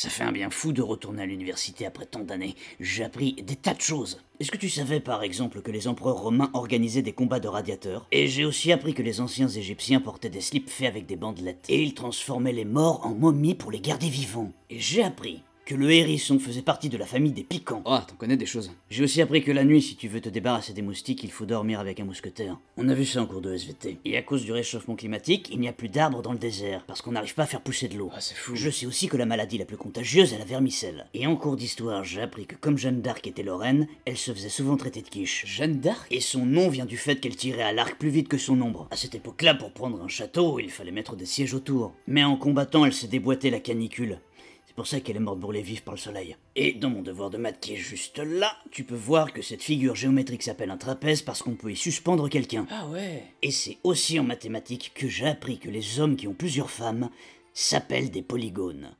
Ça fait un bien fou de retourner à l'université après tant d'années. J'ai appris des tas de choses. Est-ce que tu savais par exemple que les empereurs romains organisaient des combats de radiateurs Et j'ai aussi appris que les anciens égyptiens portaient des slips faits avec des bandelettes. Et ils transformaient les morts en momies pour les garder vivants. Et j'ai appris que le hérisson faisait partie de la famille des piquants. Oh, t'en connais des choses. J'ai aussi appris que la nuit, si tu veux te débarrasser des moustiques, il faut dormir avec un mousquetaire. On a vu ça en cours de SVT. Et à cause du réchauffement climatique, il n'y a plus d'arbres dans le désert, parce qu'on n'arrive pas à faire pousser de l'eau. Ah, c'est fou. Je sais aussi que la maladie la plus contagieuse est la vermicelle. Et en cours d'histoire, j'ai appris que comme Jeanne d'Arc était Lorraine, elle se faisait souvent traiter de quiche. Jeanne d'Arc Et son nom vient du fait qu'elle tirait à l'arc plus vite que son ombre. À cette époque-là, pour prendre un château, il fallait mettre des sièges autour. Mais en combattant, elle s'est déboîtée la canicule pour ça qu'elle est morte brûlée vive par le soleil. Et dans mon devoir de maths qui est juste là, tu peux voir que cette figure géométrique s'appelle un trapèze parce qu'on peut y suspendre quelqu'un. Ah ouais Et c'est aussi en mathématiques que j'ai appris que les hommes qui ont plusieurs femmes s'appellent des polygones.